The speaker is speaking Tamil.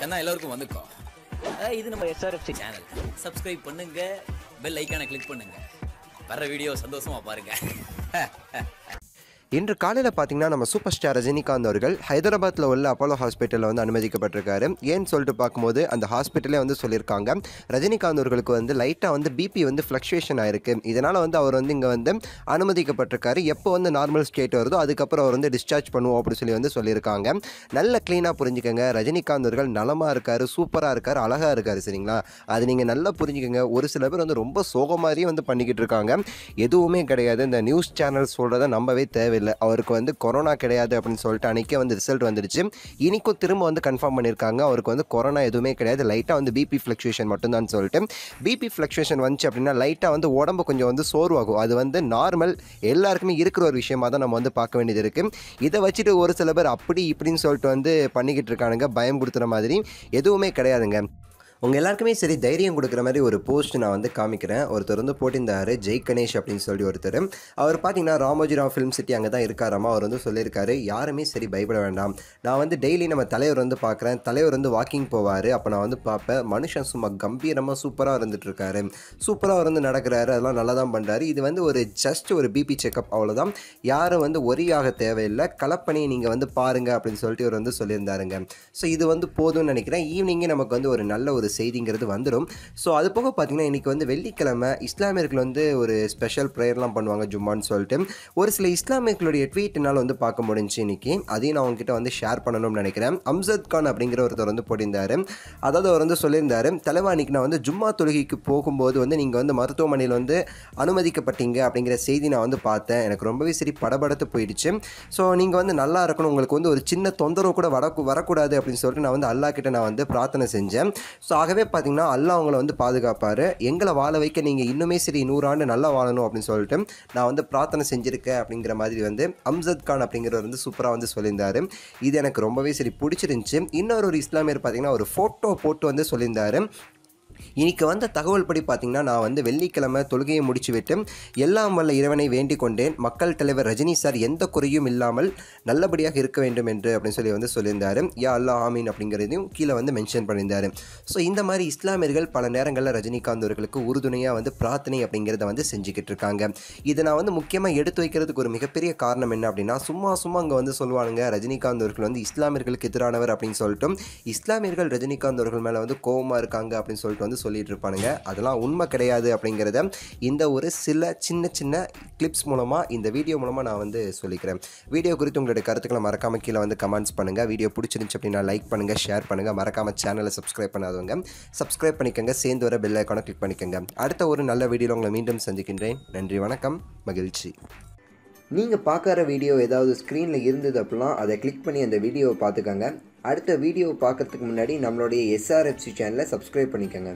கண்ணா எல்லோருக்கும் வந்துக்கோ இது நம்ம எஸ்ஆர்எஃப்சி சேனல் சப்ஸ்கிரைப் பண்ணுங்கள் பெல் ஐக்கானை கிளிக் பண்ணுங்கள் வர வீடியோ சந்தோஷமாக பாருங்கள் இன்று காலையில் பார்த்தீங்கன்னா நம்ம சூப்பர் ஸ்டார் ரஜினிகாந்த் அவர்கள் ஹைதராபாத்தில் உள்ள அப்போலோ ஹாஸ்பிட்டலில் வந்து அனுமதிக்கப்பட்டிருக்காரு ஏன்னு சொல்லிட்டு பார்க்கும்போது அந்த ஹாஸ்பிட்டலே வந்து சொல்லியிருக்காங்க ரஜினிகாந்த் அவர்களுக்கு வந்து லைட்டாக வந்து பிபி வந்து ஃப்ளக்ஷுவேஷன் ஆயிருக்கு இதனால் வந்து அவர் வந்து இங்கே வந்து அனுமதிக்கப்பட்டிருக்காரு எப்போ வந்து நார்மல் ஸ்டேட் வருதோ அதுக்கப்புறம் அவர் வந்து டிஸ்சார்ஜ் பண்ணுவோம் அப்படின்னு சொல்லி வந்து சொல்லியிருக்காங்க நல்ல க்ளீனாக புரிஞ்சுக்கோங்க ரஜினிகாந்த் அவர்கள் நலமாக இருக்கார் சூப்பராக இருக்கார் அழகாக இருக்கார் சரிங்களா அது நீங்கள் நல்லா புரிஞ்சுக்கோங்க ஒரு சில பேர் வந்து ரொம்ப சோகமாதிரியே வந்து பண்ணிக்கிட்டு இருக்காங்க எதுவுமே கிடையாது இந்த நியூஸ் சேனல் சொல்கிறத நம்பவே தேவை இல்லை அவருக்கு வந்து கொரோனா கிடையாது அப்படின்னு சொல்லிட்டு அன்றைக்கே வந்து ரிசல்ட் வந்துருச்சு இன்றைக்கும் திரும்ப வந்து கன்ஃபார்ம் பண்ணியிருக்காங்க அவருக்கு வந்து கொரோனா எதுவுமே கிடையாது லைட்டாக வந்து பிபி ஃப்ளக்ஷுவேஷன் மட்டும்தான் சொல்லிட்டு பிபி ஃப்ளக்ஷுவேஷன் வந்துச்சு அப்படின்னா லைட்டாக வந்து உடம்பு கொஞ்சம் வந்து சோர்வாகும் அது வந்து நார்மல் எல்லாருக்குமே இருக்கிற ஒரு விஷயமாக தான் நம்ம வந்து பார்க்க வேண்டியது இருக்குது இதை வச்சுட்டு ஒரு சில பேர் அப்படி இப்படின்னு சொல்லிட்டு வந்து பண்ணிக்கிட்டு இருக்கானுங்க பயம் கொடுத்துற மாதிரி எதுவுமே கிடையாதுங்க உங்கள் எல்லாருக்குமே சரி தைரியம் கொடுக்குற மாதிரி ஒரு போஸ்ட் நான் வந்து காமிக்கிறேன் ஒருத்தர் வந்து போட்டிருந்தாரு ஜெய் கணேஷ் அப்படின்னு சொல்லி ஒருத்தர் அவர் பார்த்தீங்கன்னா ராமோஜிராவ் ஃபிலிம் சிட்டி அங்கே தான் இருக்காராமா அவர் வந்து சொல்லியிருக்காரு யாருமே சரி பயப்பட வேண்டாம் நான் வந்து டெய்லி நம்ம தலைவர் வந்து பார்க்குறேன் தலைவர் வந்து வாக்கிங் போவார் அப்போ நான் வந்து பார்ப்பேன் மனுஷன் சும்மா கம்பீரமாக சூப்பராக இருந்துகிட்ருக்காரு சூப்பராக வந்து நடக்கிறாரு அதெல்லாம் நல்லா தான் பண்ணுறாரு இது வந்து ஒரு ஜஸ்ட் ஒரு பிபி செக்அப் அவ்வளோதான் யாரும் வந்து ஒரியாக தேவையில்லை கலப்பணியை நீங்கள் வந்து பாருங்கள் அப்படின்னு சொல்லிட்டு இவர் வந்து சொல்லியிருந்தாருங்க ஸோ இது வந்து போதும்னு நினைக்கிறேன் ஈவினிங்கே நமக்கு வந்து ஒரு நல்ல ஒரு ஒரு செய்திங்கிறது வந்துடும் ஸோ அது போக பார்த்திங்கன்னா இன்றைக்கி வந்து வெள்ளிக்கிழமை இஸ்லாமியர்கள் வந்து ஒரு ஸ்பெஷல் ப்ரேயர்லாம் பண்ணுவாங்க ஜும்மான்னு சொல்லிட்டு ஒரு சில இஸ்லாமியர்களுடைய ட்வீட்னால் வந்து பார்க்க முடிஞ்சு இன்றைக்கி அதையும் நான் உங்ககிட்ட வந்து ஷேர் பண்ணணும்னு நினைக்கிறேன் அம்சத் கான் அப்படிங்கிற ஒருத்தர் வந்து போட்டிருந்தார் அதாவது அவர் வந்து சொல்லியிருந்தார் தலைவா நான் வந்து ஜும்மா தொழுகைக்கு போகும்போது வந்து நீங்கள் வந்து மருத்துவமனையில் வந்து அனுமதிக்கப்பட்டீங்க அப்படிங்கிற செய்தி நான் வந்து பார்த்தேன் எனக்கு ரொம்பவே சரி படபடத்து போயிடுச்சு ஸோ நீங்கள் வந்து நல்லா இருக்கணும் உங்களுக்கு வந்து ஒரு சின்ன தொந்தரவு கூட வர வரக்கூடாது அப்படின்னு சொல்லிட்டு நான் வந்து அல்லா கிட்ட நான் வந்து பிரார்த்தனை செஞ்சேன் ஸோ ஆகவே பார்த்தீங்கன்னா அல்ல அவங்கள வந்து பாதுகாப்பார் எங்களை வாழ வைக்க நீங்கள் இன்னுமே சரி நூறாண்டு நல்லா வாழணும் அப்படின்னு சொல்லிட்டு நான் வந்து பிரார்த்தனை செஞ்சுருக்கேன் அப்படிங்கிற மாதிரி வந்து அம்சத் கான் அப்படிங்கிறவர் வந்து சூப்பராக வந்து சொல்லியிருந்தார் இது எனக்கு ரொம்பவே சரி பிடிச்சிருந்துச்சி இன்னொரு ஒரு இஸ்லாமியர் பார்த்தீங்கன்னா ஒரு ஃபோட்டோ போட்டு வந்து சொல்லியிருந்தார் இன்றைக்கி வந்த தகவல் படி பார்த்திங்கன்னா நான் வந்து வெள்ளிக்கிழமை தொழுகையை முடிச்சுவிட்டு எல்லாம் வல்ல இறைவனை வேண்டிக் கொண்டேன் மக்கள் தலைவர் ரஜினி சார் எந்த குறையும் இல்லாமல் நல்லபடியாக இருக்க வேண்டும் என்று அப்படின்னு சொல்லி வந்து சொல்லியிருந்தார் யா அல்லா ஆமீன் அப்படிங்கிறதையும் கீழே வந்து மென்ஷன் பண்ணியிருந்தார் ஸோ இந்த மாதிரி இஸ்லாமியர்கள் பல நேரங்களில் ரஜினிகாந்த் அவர்களுக்கு உறுதுணையாக வந்து பிரார்த்தனை அப்படிங்கிறத வந்து செஞ்சுக்கிட்டு இருக்காங்க இதை நான் வந்து முக்கியமாக எடுத்து வைக்கிறதுக்கு ஒரு மிகப்பெரிய காரணம் என்ன அப்படின்னா சும்மா சும்மா அங்கே வந்து சொல்லுவானுங்க ரஜினிகாந்த் அவர்கள் வந்து இஸ்லாமியர்களுக்கு எதிரானவர் அப்படின்னு சொல்லிட்டு இஸ்லாமியர்கள் ரஜினிகாந்த் அவர்கள் மேலே வந்து கோபமாக இருக்காங்க அப்படின்னு சொல்லிட்டு வந்து சொல்லிட்டு இருப்பானுங்க அதெல்லாம் உண்மை கிடையாது அப்படிங்கிறத இந்த ஒரு சில சின்ன சின்ன கிளிப்ஸ் மூலமாக இந்த வீடியோ மூலமாக நான் வந்து சொல்லிக்கிறேன் வீடியோ குறித்து உங்களுடைய கருத்துக்களை மறக்காமல் கீழே வந்து கமெண்ட்ஸ் பண்ணுங்கள் வீடியோ பிடிச்சிருந்துச்சி அப்படின்னா லைக் பண்ணுங்கள் ஷேர் பண்ணுங்கள் மறக்காமல் சேனலை சப்ஸ்கிரைப் பண்ணாதவங்க சப்ஸ்கிரைப் பண்ணிக்கோங்க சேர்ந்து வர பெல் ஐக்கானை கிளிக் பண்ணிக்கோங்க அடுத்த ஒரு நல்ல வீடியோ உங்களை மீண்டும் சந்திக்கின்றேன் நன்றி வணக்கம் மகிழ்ச்சி நீங்கள் பார்க்குற வீடியோ ஏதாவது ஸ்க்ரீனில் இருந்தது அப்படிலாம் அதை கிளிக் பண்ணி அந்த வீடியோவை பார்த்துக்கோங்க அடுத்த வீடியோ பார்க்குறதுக்கு முன்னாடி நம்மளுடைய எஸ்ஆர்எஃப்சி சேனலை சப்ஸ்கிரைப் பண்ணிக்கோங்க